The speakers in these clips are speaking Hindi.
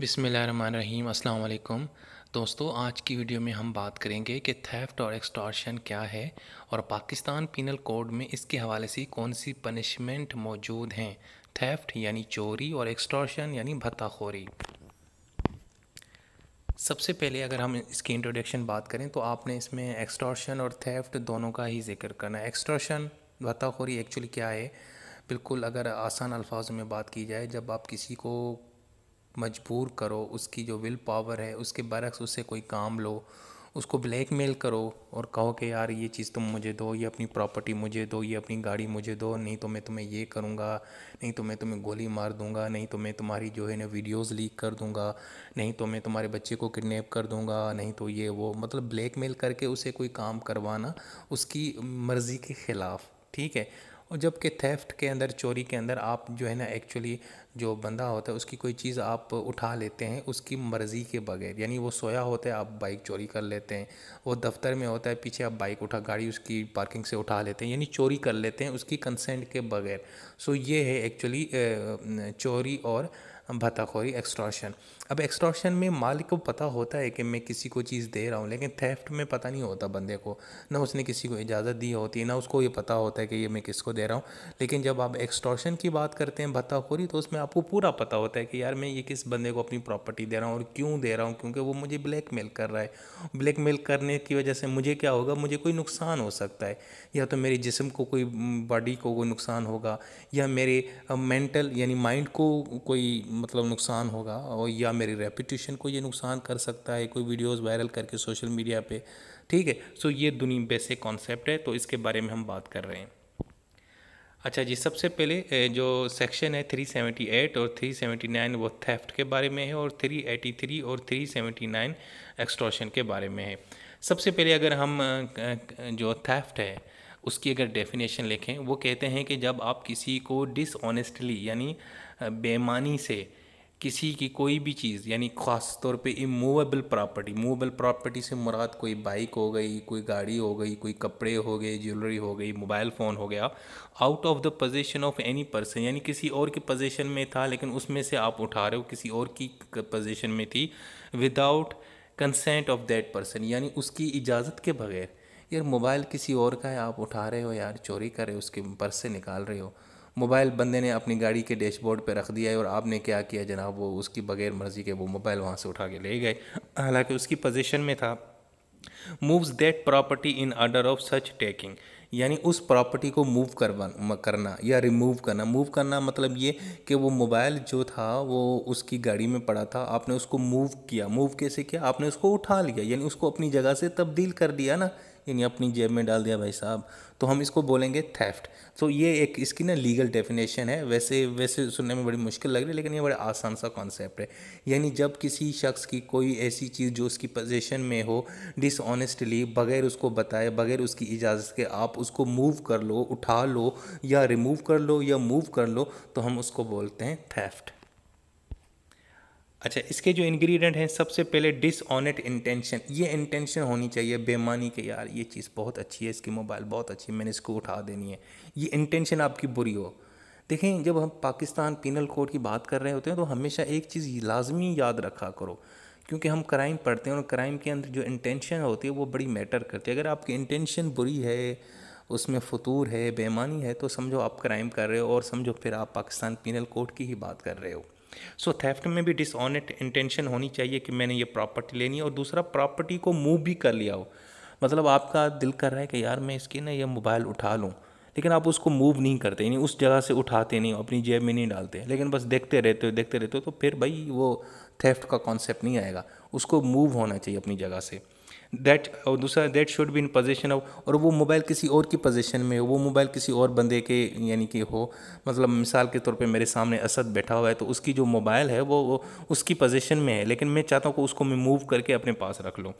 बिसमीम अल्लाम दोस्तों आज की वीडियो में हम बात करेंगे कि थेफ्ट और एक्सटॉर्शन क्या है और पाकिस्तान पिनल कोड में इसके हवाले से कौन सी पनिशमेंट मौजूद हैं थेफ्ट यानी चोरी और एक्सटॉर्शन यानी भत्ताखोरी सबसे पहले अगर हम इसकी इंट्रोडक्शन बात करें तो आपने इसमें एक्सटॉर्शन और थेफ्ट दोनों का ही जिक्र करना है एक्सटॉर्शन भत्ताखोरी एक्चुअली क्या है बिल्कुल अगर आसान अल्फाज में बात की जाए जब आप किसी को मजबूर करो उसकी जो विल पावर है उसके बरक्स उससे कोई काम लो उसको ब्लैकमेल करो और कहो कि यार ये चीज़ तुम मुझे दो ये अपनी प्रॉपर्टी मुझे दो ये अपनी गाड़ी मुझे दो नहीं तो मैं तुम्हें ये करूँगा नहीं तो मैं तुम्हें गोली मार दूँगा नहीं तो मैं तुम्हारी जो है ना वीडियोस लीक कर दूँगा नहीं तो मैं तुम्हारे बच्चे को किडनैप कर दूँगा नहीं तो ये वो मतलब ब्लैक करके उसे कोई काम करवाना उसकी मर्ज़ी के ख़िलाफ़ ठीक है और जबकि थेफ्ट के अंदर चोरी के अंदर आप जो है ना एक्चुअली जो बंदा होता है उसकी कोई चीज़ आप उठा लेते हैं उसकी मर्ज़ी के बगैर यानी वो सोया होता है आप बाइक चोरी कर लेते हैं वो दफ्तर में होता है पीछे आप बाइक उठा गाड़ी उसकी पार्किंग से उठा लेते हैं यानी चोरी कर लेते हैं उसकी कंसेंट के बगैर सो ये है एक्चुअली चोरी और भताखोरी एक्सट्रॉशन अब एक्सट्रॉशन में मालिक को पता होता है कि मैं किसी को चीज़ दे रहा हूँ लेकिन थेफ्ट में पता नहीं होता बंदे को ना उसने किसी को इजाज़त दी होती है ना उसको ये पता होता है कि ये मैं किसको दे रहा हूँ लेकिन जब आप एक्सट्रॉशन की बात करते हैं भत्ताखोरी तो उसमें आपको पूरा पता होता है कि यार मैं ये किस बंदे को अपनी प्रॉपर्टी दे रहा हूँ और क्यों दे रहा हूँ क्योंकि वो मुझे ब्लैक मेल कर रहा है ब्लैक मेल करने की वजह से मुझे क्या होगा मुझे कोई नुकसान हो सकता है या तो मेरे जिसम को कोई बॉडी को कोई नुकसान होगा या मेरे मेंटल यानी माइंड को कोई मतलब नुकसान होगा और या मेरी रेपूटेशन को ये नुकसान कर सकता है कोई वीडियोस वायरल करके सोशल मीडिया पे ठीक है सो ये दुनिया बेसिक कॉन्सेप्ट है तो इसके बारे में हम बात कर रहे हैं अच्छा जी सबसे पहले जो सेक्शन है 378 और 379 वो थेफ्ट के बारे में है और 383 और 379 एक्सट्रॉशन के बारे में है सबसे पहले अगर हम जो थेफ्ट है उसकी अगर डेफिनेशन लिखें वो कहते हैं कि जब आप किसी को डिसऑनेस्टली यानी बेमानी से किसी की कोई भी चीज़ यानी ख़ास तौर पे इमूवेबल प्रॉपर्टी मूवेबल प्रॉपर्टी से मुराद कोई बाइक हो गई कोई गाड़ी हो गई कोई कपड़े हो गए ज्वेलरी हो गई मोबाइल फ़ोन हो गया out of the position of any person यानी किसी और की पोजीशन में था लेकिन उसमें से आप उठा रहे हो किसी और की पोजीशन में थी without consent of that person यानी उसकी इजाज़त के बगैर यार मोबाइल किसी और का है आप उठा रहे हो यार चोरी कर रहे हो उसके पर्स से निकाल रहे हो मोबाइल बंदे ने अपनी गाड़ी के डैशबोर्ड पर रख दिया है और आपने क्या किया जनाब वो उसकी बगैर मर्ज़ी के वो मोबाइल वहाँ से उठा के ले गए हालांकि उसकी पोजीशन में था moves that property in order of such taking यानी उस प्रॉपर्टी को मूव करवा करना या रिमूव करना मूव करना मतलब ये कि वो मोबाइल जो था वो उसकी गाड़ी में पड़ा था आपने उसको मूव किया मूव कैसे किया आपने उसको उठा लिया यानी उसको अपनी जगह से तब्दील कर दिया ना यानी अपनी जेब में डाल दिया भाई साहब तो हम इसको बोलेंगे थेफ्ट तो ये एक इसकी ना लीगल डेफिनेशन है वैसे वैसे सुनने में बड़ी मुश्किल लग रही है लेकिन ये बड़ा आसान सा कॉन्सेप्ट है यानी जब किसी शख्स की कोई ऐसी चीज़ जो उसकी पोजिशन में हो डिसऑनेस्टली बगैर उसको बताए बगैर उसकी इजाज़त के आप उसको मूव कर लो उठा लो या रिमूव कर लो या मूव कर लो तो हम उसको बोलते हैं थेफ्ट अच्छा इसके जो इंग्रेडिएंट हैं सबसे पहले डिसऑनेट इंटेंशन ये इंटेंशन होनी चाहिए बेमानी के यार ये चीज़ बहुत अच्छी है इसकी मोबाइल बहुत अच्छी है मैंने इसको उठा देनी है ये इंटेंशन आपकी बुरी हो देखें जब हम पाकिस्तान पिनल कोड की बात कर रहे होते हैं तो हमेशा एक चीज़ लाजमी याद रखा करो क्योंकि हम क्राइम पढ़ते हैं और क्राइम के अंदर जो इंटेंशन होती है वो बड़ी मैटर करती है अगर आपकी इंटेंशन बुरी है उसमें फतूर है बेमानी है तो समझो आप क्राइम कर रहे हो और समझो फिर आप पाकिस्तान पिनल कोड की ही बात कर रहे हो सो so, थेफ्ट में भी डिसऑनेट इंटेंशन होनी चाहिए कि मैंने ये प्रॉपर्टी लेनी है और दूसरा प्रॉपर्टी को मूव भी कर लिया हो मतलब आपका दिल कर रहा है कि यार मैं इसकी ना ये मोबाइल उठा लूँ लेकिन आप उसको मूव नहीं करते यानी उस जगह से उठाते नहीं अपनी जेब में नहीं डालते लेकिन बस देखते रहते हो देखते रहते हो तो फिर भाई वो थेफ्ट का कॉन्सेप्ट नहीं आएगा उसको मूव होना चाहिए अपनी जगह से दैट और दूसरा दैट शुड भी इन पोजिशन ऑफ और वो मोबाइल किसी और की पोजिशन में हो वो मोबाइल किसी और बंदे के यानी कि हो मतलब मिसाल के तौर पे मेरे सामने असद बैठा हुआ है तो उसकी जो मोबाइल है वो, वो उसकी पोजिशन में है लेकिन मैं चाहता हूँ कि उसको मैं मूव करके अपने पास रख लूँ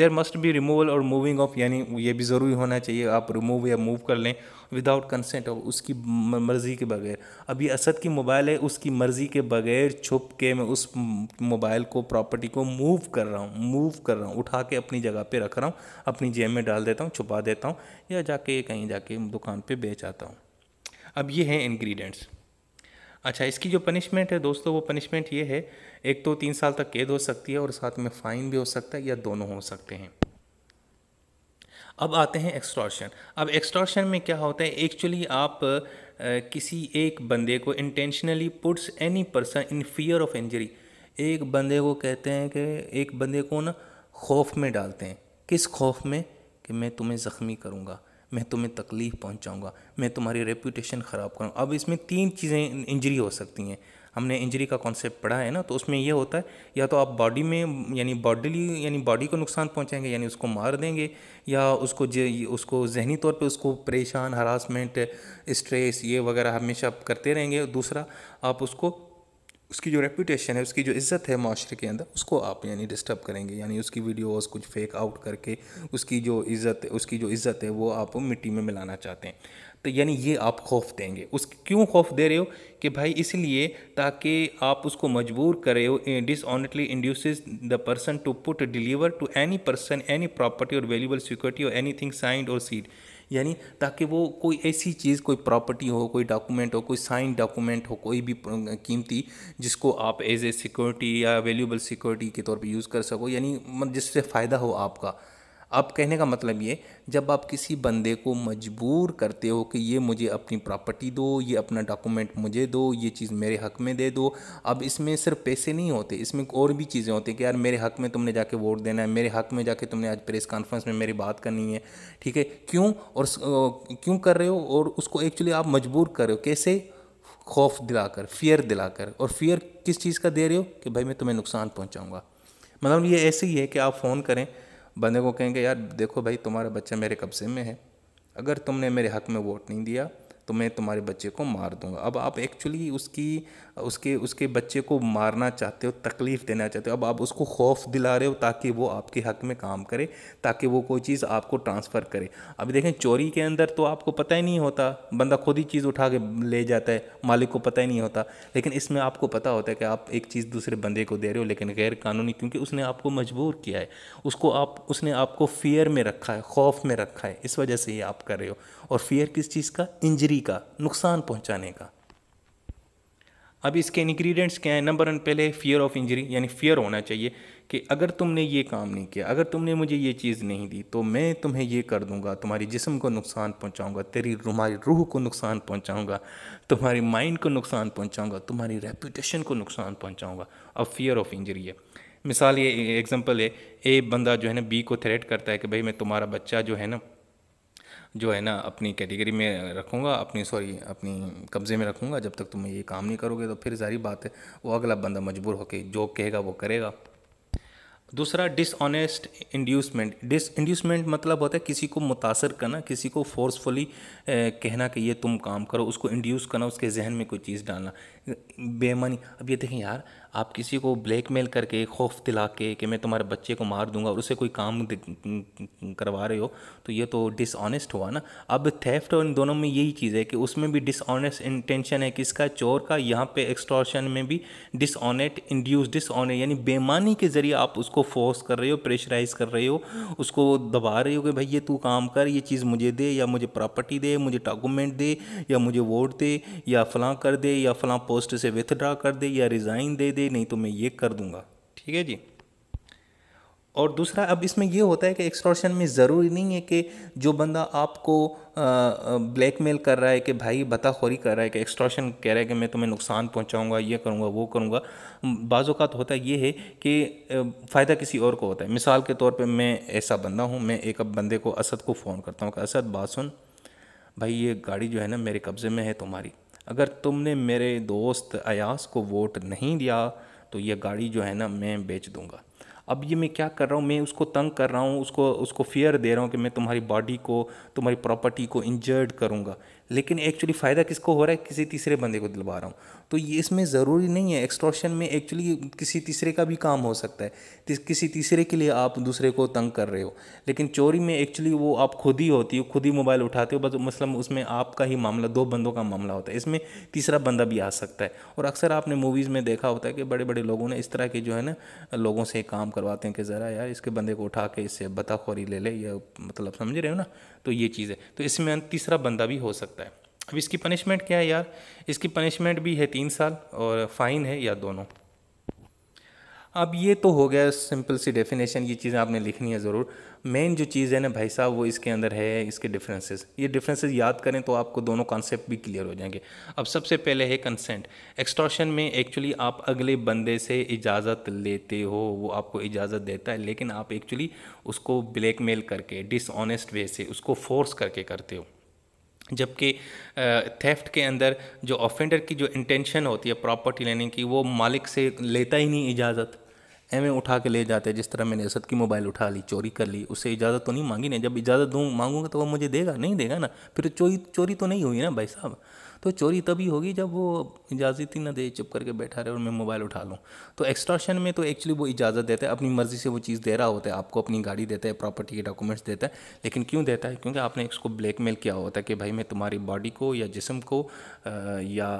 देर मस्ट बी रिमूवल और मूविंग ऑफ यानी ये भी ज़रूरी होना चाहिए आप रिमूव या मूव कर लें विदाउट कंसेंट और उसकी मर्ज़ी के बगैर अभी असद की मोबाइल है उसकी मर्ज़ी के बगैर छुप के मैं उस मोबाइल को प्रॉपर्टी को मूव कर रहा हूँ मूव कर रहा हूँ उठा के अपनी जगह जगह पे रख रहा हूँ अपनी जेब में डाल देता हूँ छुपा देता हूँ या जाके कहीं जाके दुकान पे बेच आता हूँ अब ये हैं इंग्रेडिएंट्स अच्छा इसकी जो पनिशमेंट है दोस्तों वो पनिशमेंट ये है एक तो तीन साल तक कैद हो सकती है और साथ में फ़ाइन भी हो सकता है या दोनों हो सकते हैं अब आते हैं एक्सट्रॉशन अब एक्सट्रॉशन में क्या होता है एक्चुअली आप आ, किसी एक बंदे को intentionally puts any person in fear of injury एक बंदे को कहते हैं कि एक बंदे को ना खौफ में डालते हैं किस खौफ में कि मैं तुम्हें ज़ख्मी करूँगा मैं तुम्हें तकलीफ़ पहुँचाऊँगा मैं तुम्हारी रेपूटेशन ख़राब करूँ अब इसमें तीन चीज़ें इंजरी हो सकती हैं हमने इंजरी का कॉन्सेप्ट पढ़ा है ना तो उसमें यह होता है या तो आप बॉडी में यानी बॉडीली यानी बॉडी को नुकसान पहुंचाएंगे यानी उसको मार देंगे या उसको जे उसको जहनी तौर पे उसको परेशान हरासमेंट स्ट्रेस ये वगैरह हमेशा करते रहेंगे दूसरा आप उसको उसकी जो रेपूटेशन है उसकी जो इज़्ज़त है माशरे के अंदर उसको आप यानी डिस्टर्ब करेंगे यानी उसकी वीडियोस कुछ फेक आउट करके उसकी जो इज़्ज़त उसकी जो इज़्ज़त है वो आप मिट्टी में मिलाना चाहते हैं तो यानी ये आप खौफ देंगे उस क्यों खौफ दे रहे हो कि भाई इसलिए ताकि आप उसको मजबूर करे हो dishonestly induce the person to put deliver to any person any property और वेल्यूबल सिक्योरिटी और एनी थिंग साइंड और सीड यानी ताकि वो कोई ऐसी चीज़ कोई प्रॉपर्टी हो कोई डॉक्यूमेंट हो कोई साइन डॉक्यूमेंट हो कोई भी कीमती जिसको आप एज ए सिक्योरिटी या वैल्यूबल सिक्योरिटी के तौर पर यूज़ कर सको यानी जिससे फ़ायदा हो आपका अब कहने का मतलब ये जब आप किसी बंदे को मजबूर करते हो कि ये मुझे अपनी प्रॉपर्टी दो ये अपना डॉक्यूमेंट मुझे दो ये चीज़ मेरे हक में दे दो अब इसमें सिर्फ पैसे नहीं होते इसमें और भी चीज़ें होती हैं कि यार मेरे हक में तुमने जाके वोट देना है मेरे हक में जाके तुमने आज प्रेस कॉन्फ्रेंस में मेरी बात करनी है ठीक है क्यों और क्यों कर रहे हो और उसको एक्चुअली आप मजबूर कर रहे हो कैसे खौफ दिलाकर फियर दिलाकर और फियर किस चीज़ का दे रहे हो कि भाई मैं तुम्हें नुकसान पहुंचाऊंगा मतलब ये ऐसे ही है कि आप फ़ोन करें बंदे को कहेंगे यार देखो भाई तुम्हारा बच्चा मेरे कब्ज़े में है अगर तुमने मेरे हक में वोट नहीं दिया तो मैं तुम्हारे बच्चे को मार दूंगा अब आप एक्चुअली उसकी उसके उसके बच्चे को मारना चाहते हो तकलीफ़ देना चाहते हो अब आप उसको खौफ दिला रहे हो ताकि वो आपके हक में काम करे ताकि वो कोई चीज़ आपको ट्रांसफ़र करे अभी देखें चोरी के अंदर तो आपको पता ही नहीं होता बंदा खुद ही चीज़ उठा के ले जाता है मालिक को पता ही नहीं होता लेकिन इसमें आपको पता होता है कि आप एक चीज़ दूसरे बंदे को दे रहे हो लेकिन गैर कानूनी क्योंकि उसने आपको मजबूर किया है उसको आप उसने आपको फ़ियर में रखा है खौफ में रखा है इस वजह से ये आप कर रहे हो और फ़ियर किस चीज़ का इंजरी किसी का नुकसान पहुंचाने का अब इसके इंग्रेडिएंट्स क्या हैं नंबर वन पहले फियर ऑफ इंजरी यानी फियर होना चाहिए कि अगर तुमने ये काम नहीं किया अगर तुमने मुझे ये चीज़ नहीं दी तो मैं तुम्हें ये कर दूंगा तुम्हारे जिस्म को नुकसान पहुंचाऊंगा तेरी तुम्हारी रूह को नुकसान पहुंचाऊंगा तुम्हारी माइंड को नुकसान पहुंचाऊंगा तुम्हारी रेपूटेशन को नुकसान पहुंचाऊंगा अब फियर ऑफ इंजरी है मिसाल ये एग्जांपल है ए बंदा जो है ना बी को थ्रेट करता है कि भाई मैं तुम्हारा बच्चा जो है ना जो है ना अपनी कैटेगरी में रखूँगा अपनी सॉरी अपनी कब्ज़े में रखूँगा जब तक तुम ये काम नहीं करोगे तो फिर जारी बात है वो अगला बंदा मजबूर होकर जो कहेगा वो करेगा दूसरा डिसऑनेस्ट इंड्यूसमेंट डिस इंड्यूसमेंट मतलब होता है किसी को मुतासर करना किसी को फोर्सफुली कहना कि ये तुम काम करो उसको इंड्यूस करना उसके जहन में कोई चीज़ डालना बेमानी अब ये देखें यार आप किसी को ब्लैकमेल करके खौफ दिला के कि मैं तुम्हारे बच्चे को मार दूंगा और उसे कोई काम करवा रहे हो तो ये तो डिसऑनेस्ट हुआ ना अब थेफ्ट और इन दोनों में यही चीज़ है कि उसमें भी डिसऑनेस्ट इंटेंशन है किसका चोर का यहाँ पे एक्सट्रॉशन में भी डिसऑनेट इंड्यूस डिसऑनेट यानी बेमानी के ज़रिए आप उसको फोर्स कर रहे हो प्रेशराइज कर रहे हो उसको दबा रहे हो कि भाई ये तू काम कर ये चीज़ मुझे दे या मुझे प्रॉपर्टी दे मुझे डॉक्यूमेंट दे या मुझे वोट दे या फ़लाँ कर दे या फ़लाँ पोस्ट से विथड्रा कर दे या रिज़ाइन दे दे दे नहीं तो मैं ये कर दूंगा ठीक है जी और दूसरा अब इसमें ये होता है कि एक्सट्रॉशन में ज़रूरी नहीं है कि जो बंदा आपको ब्लैकमेल कर रहा है कि भाई बताखोरी कर रहा है कि एक्सट्रॉशन कह रहा है कि मैं तुम्हें नुकसान पहुंचाऊंगा ये करूंगा वो करूंगा बाज़ होता ये है कि फ़ायदा किसी और को होता है मिसाल के तौर पे मैं ऐसा बंदा हूँ मैं एक अब बंदे को असद को फ़ोन करता हूँ कि असद बात सुन भाई ये गाड़ी जो है ना मेरे कब्ज़े में है तुम्हारी अगर तुमने मेरे दोस्त अयास को वोट नहीं दिया तो ये गाड़ी जो है ना मैं बेच दूँगा अब ये मैं क्या कर रहा हूँ मैं उसको तंग कर रहा हूँ उसको उसको फियर दे रहा हूँ कि मैं तुम्हारी बॉडी को तुम्हारी प्रॉपर्टी को इंजर्ड करूँगा लेकिन एक्चुअली फ़ायदा किसको हो रहा है किसी तीसरे बंदे को दिलवा रहा हूँ तो ये इसमें ज़रूरी नहीं है एक्सटॉर्शन में एक्चुअली किसी तीसरे का भी काम हो सकता है किसी तीसरे के लिए आप दूसरे को तंग कर रहे हो लेकिन चोरी में एक्चुअली वो आप खुद ही होती हो खुद ही मोबाइल उठाते हो बस मसलन मतलब उसमें आपका ही मामला दो बंदों का मामला होता है इसमें तीसरा बंदा भी आ सकता है और अक्सर आपने मूवीज़ में देखा होता है कि बड़े बड़े लोगों ने इस तरह के जो है ना लोगों से काम करवाते हैं कि ज़रा यार इसके बंदे को उठा के इससे बताखोरी ले ले या मतलब समझ रहे हो ना तो ये चीज़ है तो इसमें तीसरा बंदा भी हो सकता है अब इसकी पनिशमेंट क्या है यार इसकी पनिशमेंट भी है तीन साल और फाइन है या दोनों अब ये तो हो गया सिंपल सी डेफिनेशन ये चीज़ें आपने लिखनी है ज़रूर मेन जो चीज़ है ना भाई साहब वो इसके अंदर है इसके डिफरेंसेस ये डिफरेंसेस याद करें तो आपको दोनों कॉन्सेप्ट भी क्लियर हो जाएंगे अब सबसे पहले है कंसेंट एक्सटॉर्शन में एक्चुअली आप अगले बंदे से इजाज़त लेते हो वो आपको इजाज़त देता है लेकिन आप एक्चुअली उसको ब्लैकमेल करके डिसऑनेस्ट वे से उसको फोर्स करके करते हो जबकि थेफ्ट के अंदर जो ऑफेंडर की जो इंटेंशन होती है प्रॉपर्टी लेने की वो मालिक से लेता ही नहीं इजाज़त एम उठा के ले जाते हैं जिस तरह मैंने असद की मोबाइल उठा ली चोरी कर ली उससे इजाज़त तो नहीं मांगी ना जब इजाज़त दूँ मांगूंगा तो वो मुझे देगा नहीं देगा ना फिर तो चोरी चोरी तो नहीं हुई ना भाई साहब तो चोरी तभी होगी जब वो इजाज़त ही ना दे चुप करके बैठा रहे और मैं मोबाइल उठा लूँ तो एक्स्ट्रॉशन में तो एक्चुअली वो इजाज़त देता है अपनी मर्ज़ी से वो चीज़ दे रहा होता है आपको अपनी गाड़ी देता है प्रॉपर्टी के डॉक्यूमेंट्स देता है लेकिन क्यों देता है क्योंकि आपने इसको ब्लैकमेल किया होता है कि भाई मैं तुम्हारी बॉडी को या जिसम को या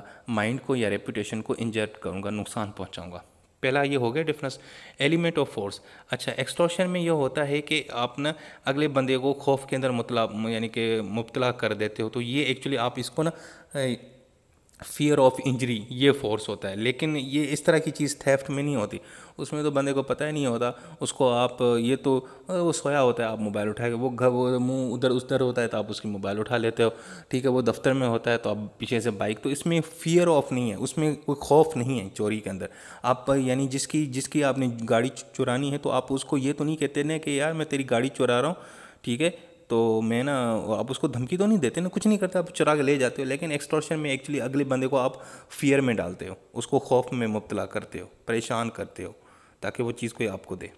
माइंड को या रेपूटेशन को इंजर्ट करूँगा नुकसान पहुँचाऊँगा पहला ये हो गया डिफरेंस एलिमेंट ऑफ फोर्स अच्छा एक्सट्रोशन में यह होता है कि आप ना अगले बंदे को खौफ के अंदर मुतला यानी कि मुबतला कर देते हो तो ये एक्चुअली आप इसको ना फियर ऑफ इंजरी ये फोर्स होता है लेकिन ये इस तरह की चीज़ थेफ्ट में नहीं होती उसमें तो बंदे को पता ही नहीं होता उसको आप ये तो वो सोया होता है आप मोबाइल उठा के वो घर वो मुँह उधर उधर होता है तो आप उसकी मोबाइल उठा लेते हो ठीक है वो दफ्तर में होता है तो आप पीछे से बाइक तो इसमें फियर ऑफ नहीं है उसमें कोई खौफ नहीं है चोरी के अंदर आप यानी जिसकी जिसकी आपने गाड़ी चुरानी है तो आप उसको ये तो नहीं कहते ना कि यार मैं तेरी गाड़ी चुरा रहा हूँ ठीक है तो मैं ना आप उसको धमकी तो नहीं देते ना कुछ नहीं करते आप चुरा के ले जाते हो लेकिन एक्सटॉर्शन में एक्चुअली अगले बंदे को आप फियर में डालते हो उसको खौफ में मुबतला करते हो परेशान करते हो ताकि वो चीज़ कोई आपको दे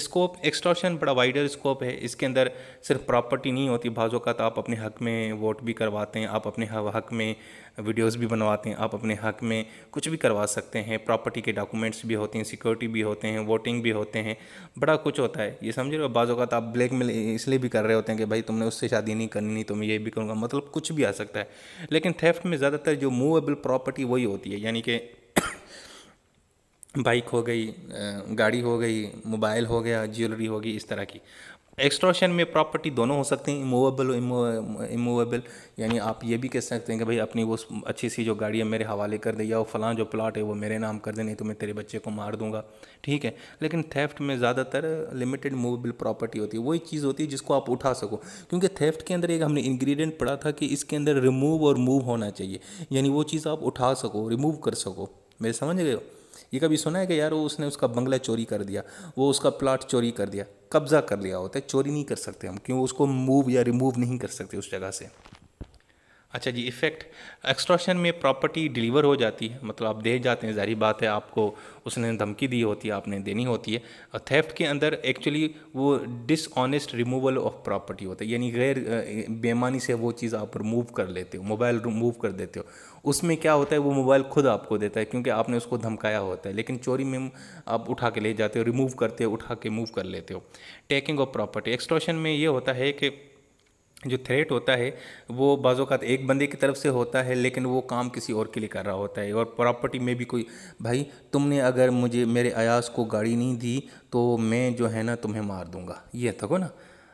स्कोप एक्सट्रॉशन बड़ा वाइडर स्कोप है इसके अंदर सिर्फ प्रॉपर्टी नहीं होती बाज़ों का तो आप अपने हक में वोट भी करवाते हैं आप अपने हक में वीडियोस भी बनवाते हैं आप अपने हक में कुछ भी करवा सकते हैं प्रॉपर्टी के डॉक्यूमेंट्स भी होते हैं सिक्योरिटी भी होते हैं वोटिंग भी होते हैं बड़ा कुछ होता है ये समझ रहे हो बाज़ों का तो आप ब्लैक मेल इसलिए भी कर रहे होते हैं कि भाई तुमने उससे शादी नहीं करनी नहीं तो मैं ये भी करूँगा मतलब कुछ भी आ सकता है लेकिन थेफ्ट में ज़्यादातर जो मूवेबल प्रॉपर्टी वही होती है यानी कि बाइक हो गई गाड़ी हो गई मोबाइल हो गया ज्वेलरी होगी इस तरह की एक्सट्रॉशन में प्रॉपर्टी दोनों हो सकते हैं इमूवेबल इमूवेबल यानी आप ये भी कह सकते हैं कि भाई अपनी वो अच्छी सी जो गाड़ी है मेरे हवाले कर दे या वो फलां जो प्लाट है वो मेरे नाम कर दे नहीं तो मैं तेरे बच्चे को मार दूंगा ठीक है लेकिन थेफ्ट में ज़्यादातर लिमिटेड मूवेबल प्रॉपर्टी होती है वही चीज़ होती है जिसको आप उठा सको क्योंकि थेफ्ट के अंदर एक हमने इन्ग्रीडियंट पढ़ा था कि इसके अंदर रिमूव और मूव होना चाहिए यानी वो चीज़ आप उठा सको रिमूव कर सको मेरे समझ गए हो ये कभी सुना है कि यार वो उसने उसका बंगला चोरी कर दिया वो उसका प्लाट चोरी कर दिया कब्ज़ा कर लिया होता है चोरी नहीं कर सकते हम क्यों उसको मूव या रिमूव नहीं कर सकते उस जगह से अच्छा जी इफेक्ट एक्सट्रॉशन में प्रॉपर्टी डिलीवर हो जाती है मतलब आप दे जाते हैं जारी बात है आपको उसने धमकी दी होती है आपने देनी होती है और थेफ्ट के अंदर एक्चुअली वो डिसऑनेस्ट रिमूवल ऑफ प्रॉपर्टी होता है यानी गैर बेमानी से वो चीज़ आप रिमूव कर लेते हो मोबाइल रिमूव कर देते हो उसमें क्या होता है वो मोबाइल खुद आपको देता है क्योंकि आपने उसको धमकाया होता है लेकिन चोरी में आप उठा के ले जाते हो रिमूव करते हो उठा के मूव कर लेते हो टेकिंग ऑफ प्रॉपर्टी एक्सट्रॉशन में ये होता है कि जो थ्रेट होता है वो बाज़ात एक बंदे की तरफ से होता है लेकिन वो काम किसी और के लिए कर रहा होता है और प्रॉपर्टी में भी कोई भाई तुमने अगर मुझे मेरे अयास को गाड़ी नहीं दी तो मैं जो है ना तुम्हें मार दूंगा ये थको ना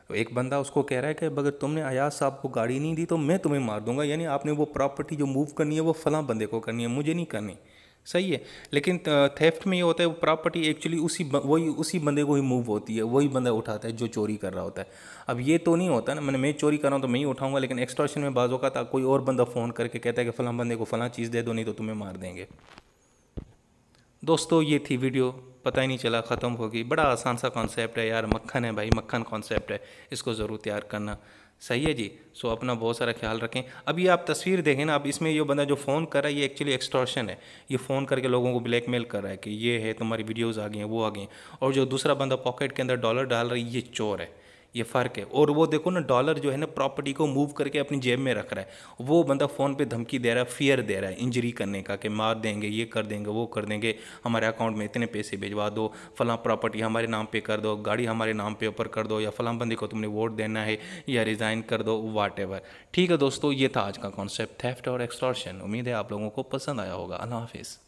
तो एक बंदा उसको कह रहा है कि अगर तुमने अयास साहब को गाड़ी नहीं दी तो मैं तुम्हें मार दूंगा यानी आपने वो प्रॉपर्टी जो मूव करनी है वो फ़लाँ बंदे को करनी है मुझे नहीं करनी सही है लेकिन थेफ्ट में ये होता है वो प्रॉपर्टी एक्चुअली उसी वही उसी बंदे को ही मूव होती है वही बंदा उठाता है जो चोरी कर रहा होता है अब ये तो नहीं होता ना मैंने मैं चोरी कर रहा हूँ तो मैं ही उठाऊंगा लेकिन एक्सट्रॉशन में बाजों का था कोई और बंदा फ़ोन करके कहता है कि फ़लाँ बंदे को फ़लाँ चीज़ दे दो नहीं तो तुम्हें मार देंगे दोस्तों ये थी वीडियो पता ही नहीं चला ख़त्म होगी बड़ा आसान सा कॉन्सेप्ट है यार मक्खन है भाई मक्खन कॉन्सेप्ट है इसको ज़रूर तैयार करना सही है जी सो अपना बहुत सारा ख्याल रखें अभी आप तस्वीर देखें ना अब इसमें ये बंदा जो फ़ोन कर रहा है ये एक्चुअली एक्सट्रॉशन है ये फ़ोन करके लोगों को ब्लैकमेल कर रहा है कि ये है तुम्हारी वीडियोज़ आ गई हैं वो आ गई हैं और जो दूसरा बंदा पॉकेट के अंदर डॉलर डाल रही है ये चोर है ये फ़र्क है और वो देखो ना डॉलर जो है ना प्रॉपर्टी को मूव करके अपनी जेब में रख रहा है वो बंदा फ़ोन पे धमकी दे रहा है फियर दे रहा है इंजरी करने का कि मार देंगे ये कर देंगे वो कर देंगे हमारे अकाउंट में इतने पैसे भिजवा दो फलां प्रॉपर्टी हमारे नाम पे कर दो गाड़ी हमारे नाम पे ऊपर कर दो या फलां बंदे को तुमने वोट देना है या रिज़ाइन कर दो वाट ठीक है दोस्तों ये था आज का कॉन्सेप्ट थेफ्ट और एक्सटॉर्शन उम्मीद है आप लोगों को पसंद आया होगा अल्लाह हाफिज़